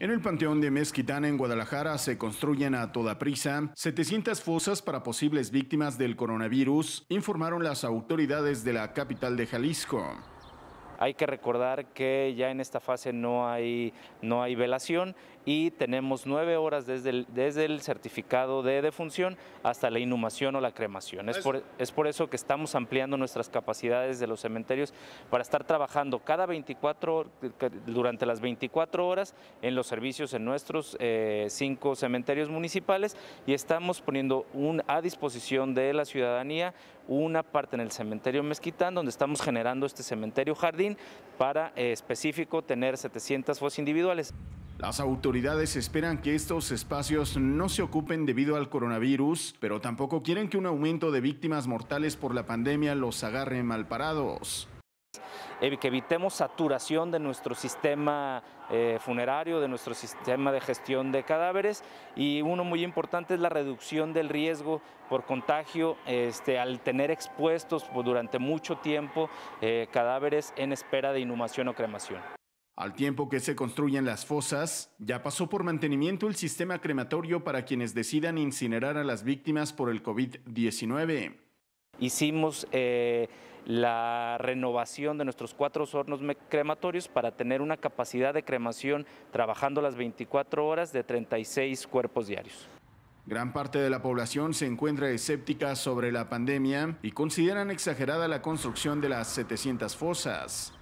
En el Panteón de Mezquitán, en Guadalajara, se construyen a toda prisa 700 fosas para posibles víctimas del coronavirus, informaron las autoridades de la capital de Jalisco. Hay que recordar que ya en esta fase no hay, no hay velación y tenemos nueve horas desde el, desde el certificado de defunción hasta la inhumación o la cremación. Es pues por, es por eso que estamos ampliando nuestras capacidades de los cementerios para estar trabajando cada 24, durante las 24 horas en los servicios en nuestros eh, cinco cementerios municipales y estamos poniendo a disposición de la ciudadanía una parte en el cementerio Mezquitán donde estamos generando este cementerio jardín para eh, específico tener 700 fosas individuales. Las autoridades esperan que estos espacios no se ocupen debido al coronavirus, pero tampoco quieren que un aumento de víctimas mortales por la pandemia los agarre malparados que evitemos saturación de nuestro sistema eh, funerario, de nuestro sistema de gestión de cadáveres y uno muy importante es la reducción del riesgo por contagio este, al tener expuestos durante mucho tiempo eh, cadáveres en espera de inhumación o cremación. Al tiempo que se construyen las fosas, ya pasó por mantenimiento el sistema crematorio para quienes decidan incinerar a las víctimas por el COVID-19 hicimos eh, la renovación de nuestros cuatro hornos crematorios para tener una capacidad de cremación trabajando las 24 horas de 36 cuerpos diarios. Gran parte de la población se encuentra escéptica sobre la pandemia y consideran exagerada la construcción de las 700 fosas.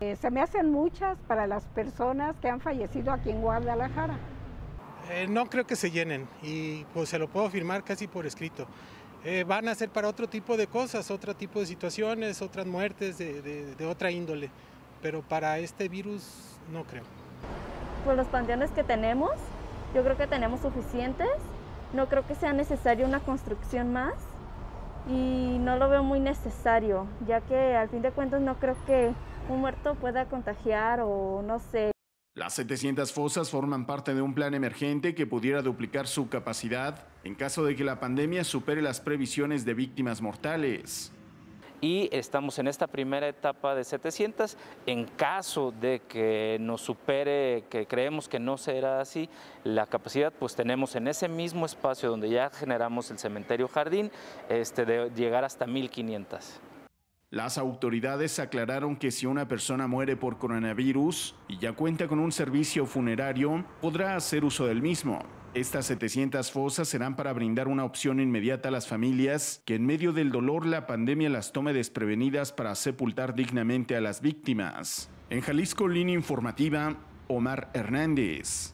Eh, se me hacen muchas para las personas que han fallecido aquí en Guadalajara. Eh, no creo que se llenen y pues se lo puedo afirmar casi por escrito. Eh, van a ser para otro tipo de cosas, otro tipo de situaciones, otras muertes de, de, de otra índole, pero para este virus no creo. Pues los panteones que tenemos, yo creo que tenemos suficientes, no creo que sea necesaria una construcción más y no lo veo muy necesario, ya que al fin de cuentas no creo que un muerto pueda contagiar o no sé. Las 700 fosas forman parte de un plan emergente que pudiera duplicar su capacidad en caso de que la pandemia supere las previsiones de víctimas mortales. Y estamos en esta primera etapa de 700. En caso de que nos supere, que creemos que no será así, la capacidad, pues tenemos en ese mismo espacio donde ya generamos el cementerio jardín, este, de llegar hasta 1500. Las autoridades aclararon que si una persona muere por coronavirus y ya cuenta con un servicio funerario, podrá hacer uso del mismo. Estas 700 fosas serán para brindar una opción inmediata a las familias que en medio del dolor la pandemia las tome desprevenidas para sepultar dignamente a las víctimas. En Jalisco, línea informativa, Omar Hernández.